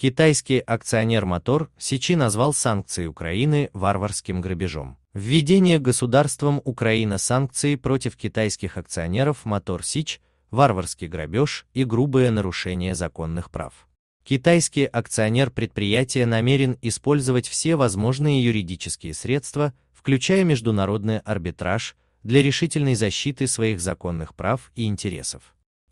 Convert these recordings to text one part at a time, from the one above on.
Китайский акционер «Мотор» Сичи назвал санкции Украины варварским грабежом. Введение государством Украина санкций против китайских акционеров «Мотор Сич» – варварский грабеж и грубое нарушение законных прав. Китайский акционер предприятия намерен использовать все возможные юридические средства, включая международный арбитраж, для решительной защиты своих законных прав и интересов.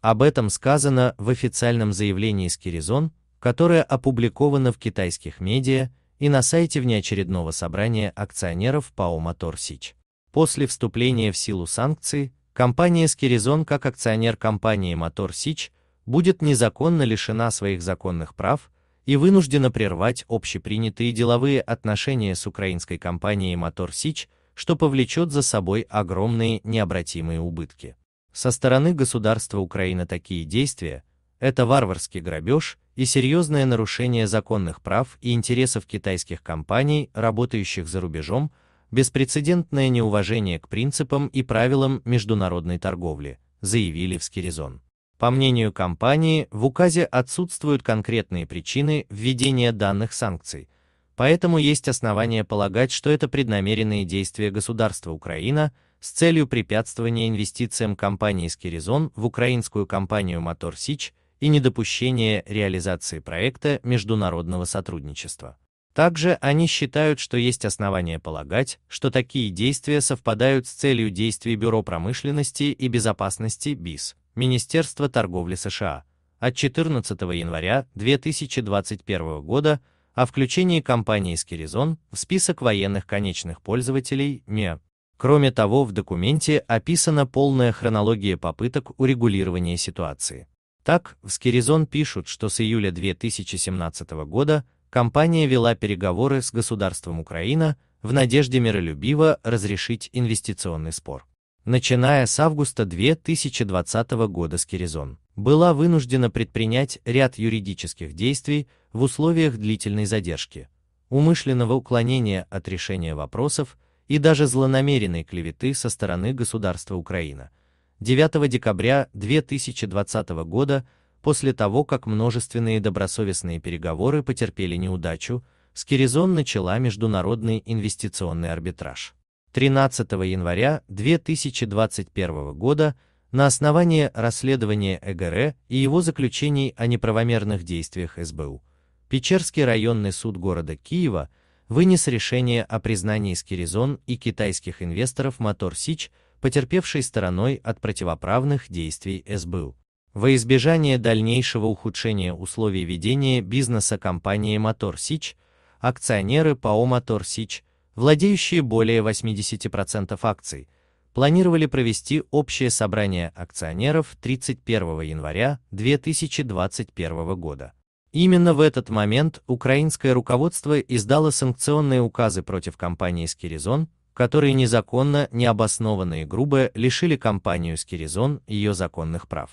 Об этом сказано в официальном заявлении Скиризон, которое опубликовано в китайских медиа и на сайте внеочередного собрания акционеров ПАО «Мотор Сич». После вступления в силу санкций, компания «Скиризон» как акционер компании «Мотор Сич» будет незаконно лишена своих законных прав и вынуждена прервать общепринятые деловые отношения с украинской компанией «Мотор Сич», что повлечет за собой огромные необратимые убытки. Со стороны государства Украины такие действия – это варварский грабеж – и серьезное нарушение законных прав и интересов китайских компаний, работающих за рубежом, беспрецедентное неуважение к принципам и правилам международной торговли, заявили в Скиризон. По мнению компании, в указе отсутствуют конкретные причины введения данных санкций, поэтому есть основания полагать, что это преднамеренные действия государства Украина с целью препятствования инвестициям компании Скиризон в украинскую компанию Мотор Сич и недопущение реализации проекта международного сотрудничества. Также они считают, что есть основания полагать, что такие действия совпадают с целью действий Бюро промышленности и безопасности БИС, Министерства торговли США, от 14 января 2021 года о включении компании «Скиризон» в список военных конечных пользователей МИА. Кроме того, в документе описана полная хронология попыток урегулирования ситуации. Так, в Скиризон пишут, что с июля 2017 года компания вела переговоры с государством Украина в надежде миролюбиво разрешить инвестиционный спор. Начиная с августа 2020 года Скиризон была вынуждена предпринять ряд юридических действий в условиях длительной задержки, умышленного уклонения от решения вопросов и даже злонамеренной клеветы со стороны государства Украина – 9 декабря 2020 года, после того, как множественные добросовестные переговоры потерпели неудачу, Скиризон начала международный инвестиционный арбитраж. 13 января 2021 года на основании расследования ЭГР и его заключений о неправомерных действиях СБУ, Печерский районный суд города Киева вынес решение о признании Скиризон и китайских инвесторов Мотор Сич потерпевшей стороной от противоправных действий СБУ. Во избежание дальнейшего ухудшения условий ведения бизнеса компании Мотор Сич, акционеры ПАО Мотор Сич, владеющие более 80% акций, планировали провести общее собрание акционеров 31 января 2021 года. Именно в этот момент украинское руководство издало санкционные указы против компании «Скиризон», которые незаконно, необоснованно и грубо лишили компанию Скиризон ее законных прав.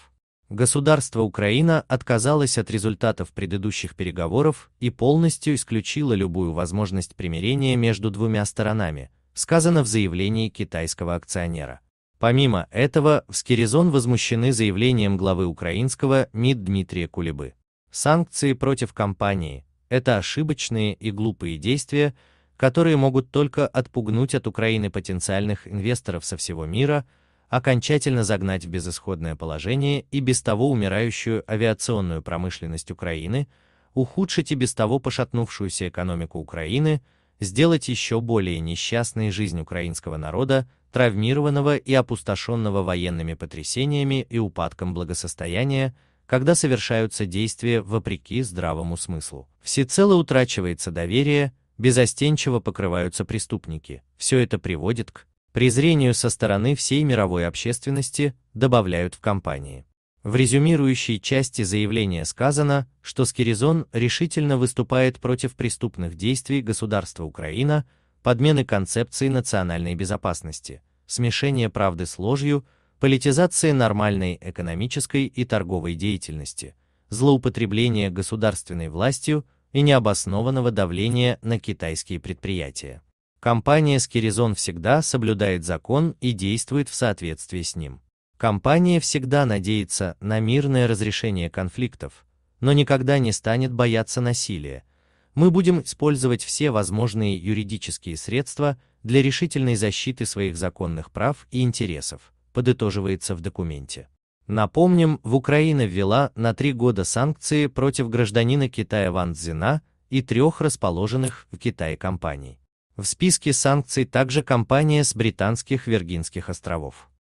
Государство Украина отказалось от результатов предыдущих переговоров и полностью исключило любую возможность примирения между двумя сторонами, сказано в заявлении китайского акционера. Помимо этого, в Скиризон возмущены заявлением главы украинского МИД Дмитрия Кулебы. Санкции против компании – это ошибочные и глупые действия, которые могут только отпугнуть от Украины потенциальных инвесторов со всего мира, окончательно загнать в безысходное положение и без того умирающую авиационную промышленность Украины, ухудшить и без того пошатнувшуюся экономику Украины, сделать еще более несчастной жизнь украинского народа, травмированного и опустошенного военными потрясениями и упадком благосостояния, когда совершаются действия вопреки здравому смыслу. Всецело утрачивается доверие, безостенчиво покрываются преступники. Все это приводит к презрению со стороны всей мировой общественности, добавляют в компании. В резюмирующей части заявления сказано, что Скиризон решительно выступает против преступных действий государства Украина, подмены концепции национальной безопасности, смешения правды с ложью, политизации нормальной экономической и торговой деятельности, злоупотребления государственной властью, и необоснованного давления на китайские предприятия. Компания Скиризон всегда соблюдает закон и действует в соответствии с ним. Компания всегда надеется на мирное разрешение конфликтов, но никогда не станет бояться насилия. Мы будем использовать все возможные юридические средства для решительной защиты своих законных прав и интересов, подытоживается в документе. Напомним, в Украина ввела на три года санкции против гражданина Китая Ван Цзина и трех расположенных в Китае компаний. В списке санкций также компания с британских Виргинских островов.